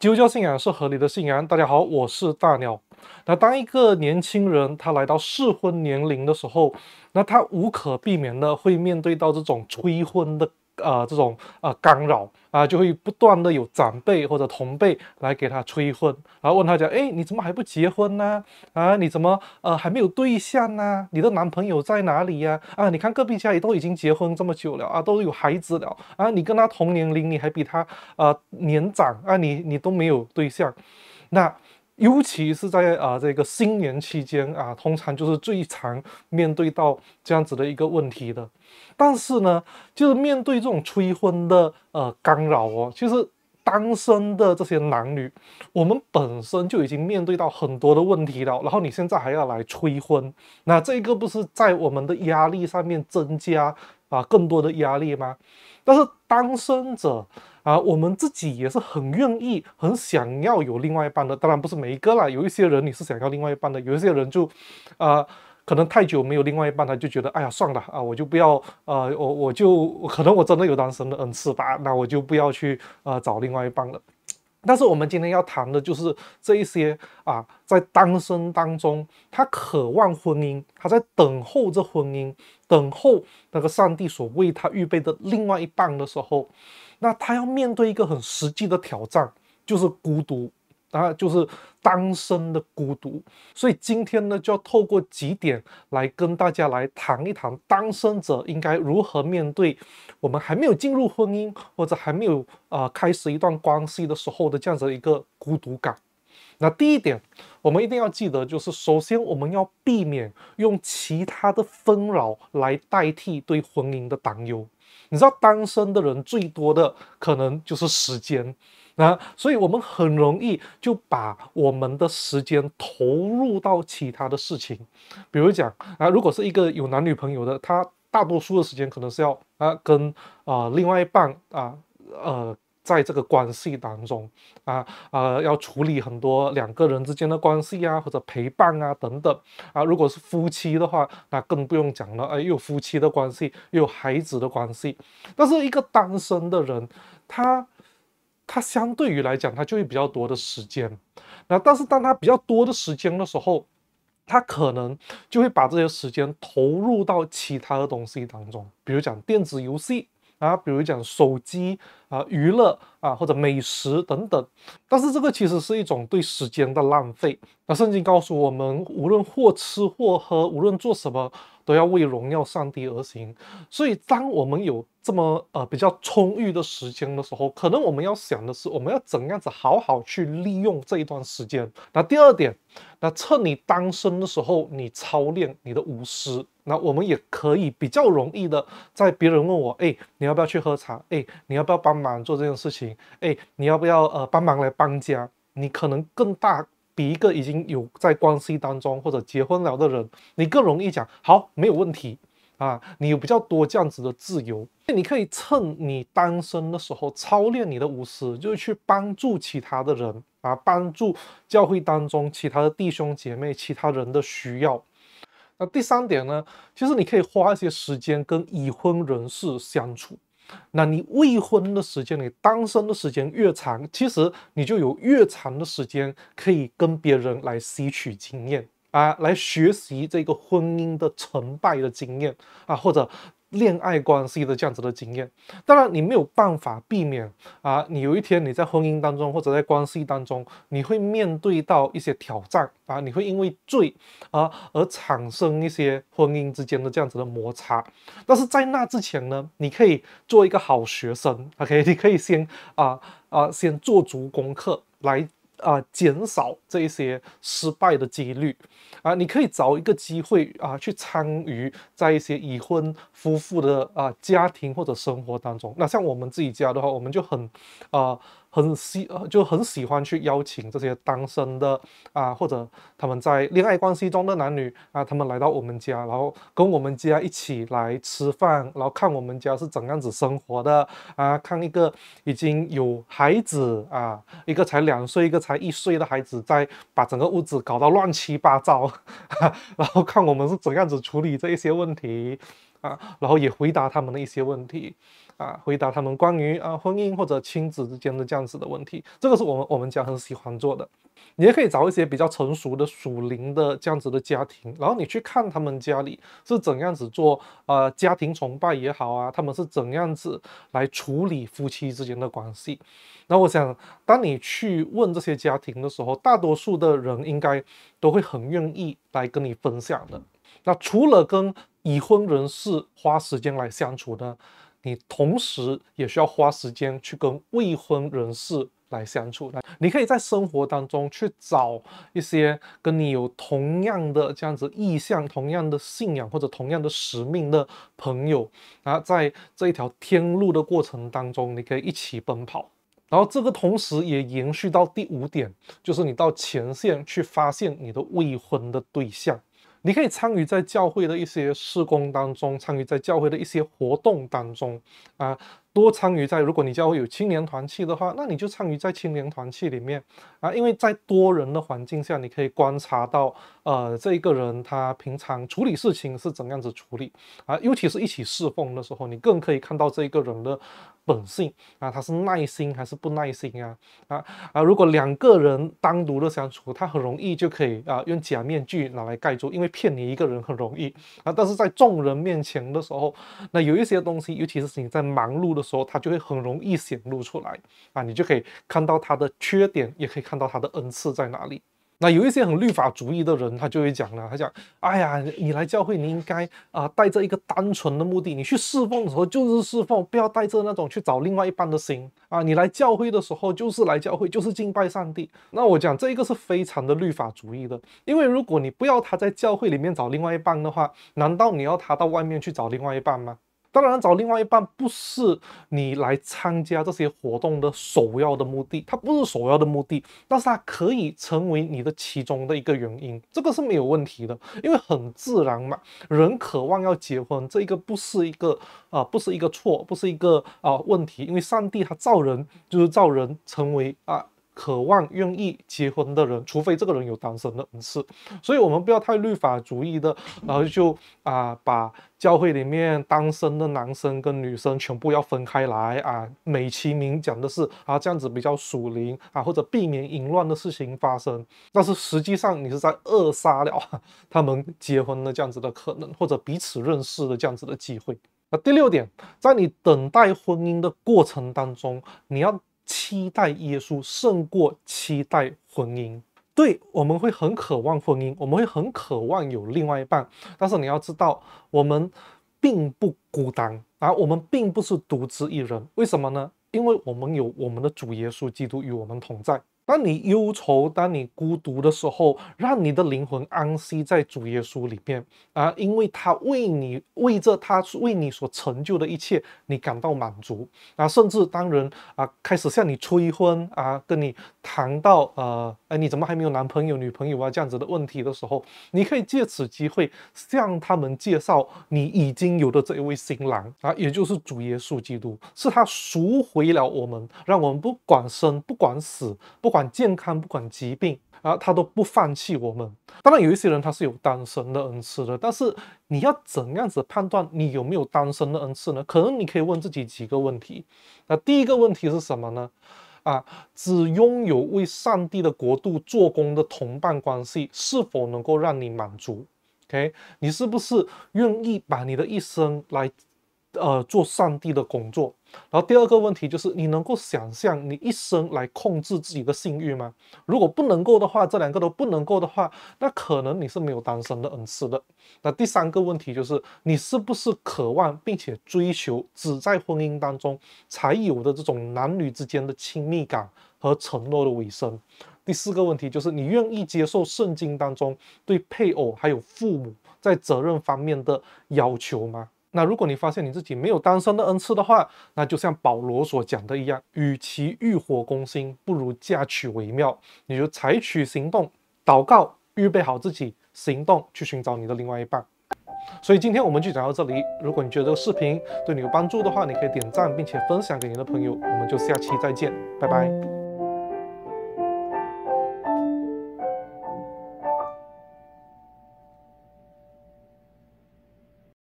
基督教信仰是合理的信仰。大家好，我是大鸟。那当一个年轻人他来到适婚年龄的时候，那他无可避免的会面对到这种催婚的。呃，这种呃干扰啊，就会不断的有长辈或者同辈来给他催婚，然后问他讲，哎，你怎么还不结婚呢？啊，你怎么呃还没有对象呢？你的男朋友在哪里呀？啊，你看隔壁家也都已经结婚这么久了啊，都有孩子了啊，你跟他同年龄，你还比他呃年长啊，你你都没有对象，那。尤其是在啊这个新年期间啊，通常就是最常面对到这样子的一个问题的。但是呢，就是面对这种催婚的呃干扰哦，其实单身的这些男女，我们本身就已经面对到很多的问题了。然后你现在还要来催婚，那这个不是在我们的压力上面增加啊更多的压力吗？但是单身者。啊，我们自己也是很愿意、很想要有另外一半的。当然不是每一个啦，有一些人你是想要另外一半的，有一些人就，呃，可能太久没有另外一半，他就觉得，哎呀，算了啊，我就不要，呃，我我就可能我真的有单身的恩赐吧，那我就不要去呃找另外一半了。但是我们今天要谈的就是这一些啊，在单身当中，他渴望婚姻，他在等候这婚姻，等候那个上帝所为他预备的另外一半的时候，那他要面对一个很实际的挑战，就是孤独。啊，就是单身的孤独，所以今天呢，就要透过几点来跟大家来谈一谈单身者应该如何面对我们还没有进入婚姻或者还没有啊开始一段关系的时候的这样子的一个孤独感。那第一点，我们一定要记得，就是首先我们要避免用其他的纷扰来代替对婚姻的担忧。你知道，单身的人最多的可能就是时间。那所以，我们很容易就把我们的时间投入到其他的事情，比如讲啊，如果是一个有男女朋友的，他大多数的时间可能是要啊跟啊另外一半啊呃在这个关系当中啊啊要处理很多两个人之间的关系啊，或者陪伴啊等等啊。如果是夫妻的话，那更不用讲了，哎，有夫妻的关系，有孩子的关系。但是一个单身的人，他。他相对于来讲，他就会比较多的时间，那但是当他比较多的时间的时候，他可能就会把这些时间投入到其他的东西当中，比如讲电子游戏啊，比如讲手机啊娱乐。啊，或者美食等等，但是这个其实是一种对时间的浪费。那圣经告诉我们，无论或吃或喝，无论做什么，都要为荣耀上帝而行。所以，当我们有这么呃比较充裕的时间的时候，可能我们要想的是，我们要怎样子好好去利用这一段时间。那第二点，那趁你单身的时候，你操练你的舞狮。那我们也可以比较容易的，在别人问我，哎，你要不要去喝茶？哎，你要不要帮忙做这件事情？哎，你要不要呃帮忙来搬家？你可能更大比一个已经有在关系当中或者结婚了的人，你更容易讲好没有问题啊。你有比较多这样子的自由，你可以趁你单身的时候操练你的无私，就是去帮助其他的人啊，帮助教会当中其他的弟兄姐妹、其他人的需要。那第三点呢，其实你可以花一些时间跟已婚人士相处。那你未婚的时间，你单身的时间越长，其实你就有越长的时间可以跟别人来吸取经验啊，来学习这个婚姻的成败的经验啊，或者。恋爱关系的这样子的经验，当然你没有办法避免啊，你有一天你在婚姻当中或者在关系当中，你会面对到一些挑战啊，你会因为罪啊而产生一些婚姻之间的这样子的摩擦，但是在那之前呢，你可以做一个好学生，OK，你可以先啊啊先做足功课来。啊，减少这一些失败的几率啊！你可以找一个机会啊，去参与在一些已婚夫妇的啊家庭或者生活当中。那像我们自己家的话，我们就很啊。很喜，就很喜欢去邀请这些单身的啊，或者他们在恋爱关系中的男女啊，他们来到我们家，然后跟我们家一起来吃饭，然后看我们家是怎样子生活的啊，看一个已经有孩子啊，一个才两岁，一个才一岁的孩子在把整个屋子搞到乱七八糟，然后看我们是怎样子处理这一些问题啊，然后也回答他们的一些问题。啊，回答他们关于啊婚姻或者亲子之间的这样子的问题，这个是我们我们家很喜欢做的。你也可以找一些比较成熟的属灵的这样子的家庭，然后你去看他们家里是怎样子做啊，家庭崇拜也好啊，他们是怎样子来处理夫妻之间的关系。那我想，当你去问这些家庭的时候，大多数的人应该都会很愿意来跟你分享的。那除了跟已婚人士花时间来相处呢？你同时也需要花时间去跟未婚人士来相处，来，你可以在生活当中去找一些跟你有同样的这样子意向、同样的信仰或者同样的使命的朋友，然后在这一条天路的过程当中，你可以一起奔跑。然后这个同时也延续到第五点，就是你到前线去发现你的未婚的对象。你可以参与在教会的一些施工当中，参与在教会的一些活动当中啊。多参与在，如果你家会有青年团契的话，那你就参与在青年团契里面啊，因为在多人的环境下，你可以观察到，呃，这一个人他平常处理事情是怎样子处理啊，尤其是一起侍奉的时候，你更可以看到这一个人的本性啊，他是耐心还是不耐心啊啊啊！如果两个人单独的相处，他很容易就可以啊用假面具拿来盖住，因为骗你一个人很容易啊，但是在众人面前的时候，那有一些东西，尤其是你在忙碌的。的时候他就会很容易显露出来啊，你就可以看到他的缺点，也可以看到他的恩赐在哪里。那有一些很律法主义的人，他就会讲了，他讲，哎呀，你来教会你应该啊带着一个单纯的目的，你去侍奉的时候就是侍奉，不要带着那种去找另外一半的心啊。你来教会的时候就是来教会，就是敬拜上帝。那我讲这一个是非常的律法主义的，因为如果你不要他在教会里面找另外一半的话，难道你要他到外面去找另外一半吗？当然，找另外一半不是你来参加这些活动的首要的目的，它不是首要的目的，但是它可以成为你的其中的一个原因，这个是没有问题的，因为很自然嘛，人渴望要结婚，这一个不是一个啊，不是一个错，不是一个啊问题，因为上帝他造人就是造人成为啊。渴望愿意结婚的人，除非这个人有单身的恩赐，所以我们不要太律法主义的，然后就啊把教会里面单身的男生跟女生全部要分开来啊，美其名讲的是啊这样子比较属灵啊，或者避免淫乱的事情发生，但是实际上你是在扼杀了他们结婚的这样子的可能，或者彼此认识的这样子的机会。那第六点，在你等待婚姻的过程当中，你要。期待耶稣胜过期待婚姻。对，我们会很渴望婚姻，我们会很渴望有另外一半。但是你要知道，我们并不孤单啊，我们并不是独自一人。为什么呢？因为我们有我们的主耶稣基督与我们同在。当你忧愁、当你孤独的时候，让你的灵魂安息在主耶稣里面啊，因为他为你为这他为你所成就的一切，你感到满足啊，甚至当人啊开始向你催婚啊，跟你谈到呃。哎，你怎么还没有男朋友、女朋友啊？这样子的问题的时候，你可以借此机会向他们介绍你已经有的这一位新郎啊，也就是主耶稣基督，是他赎回了我们，让我们不管生、不管死、不管健康、不管疾病啊，他都不放弃我们。当然，有一些人他是有单身的恩赐的，但是你要怎样子判断你有没有单身的恩赐呢？可能你可以问自己几个问题。那第一个问题是什么呢？啊，只拥有为上帝的国度做工的同伴关系，是否能够让你满足？OK，你是不是愿意把你的一生来，呃，做上帝的工作？然后第二个问题就是，你能够想象你一生来控制自己的性欲吗？如果不能够的话，这两个都不能够的话，那可能你是没有单身的恩赐的。那第三个问题就是，你是不是渴望并且追求只在婚姻当中才有的这种男女之间的亲密感和承诺的尾声？第四个问题就是，你愿意接受圣经当中对配偶还有父母在责任方面的要求吗？那如果你发现你自己没有单身的恩赐的话，那就像保罗所讲的一样，与其欲火攻心，不如嫁娶为妙。你就采取行动，祷告，预备好自己，行动去寻找你的另外一半。所以今天我们就讲到这里。如果你觉得这个视频对你有帮助的话，你可以点赞并且分享给你的朋友。我们就下期再见，拜拜。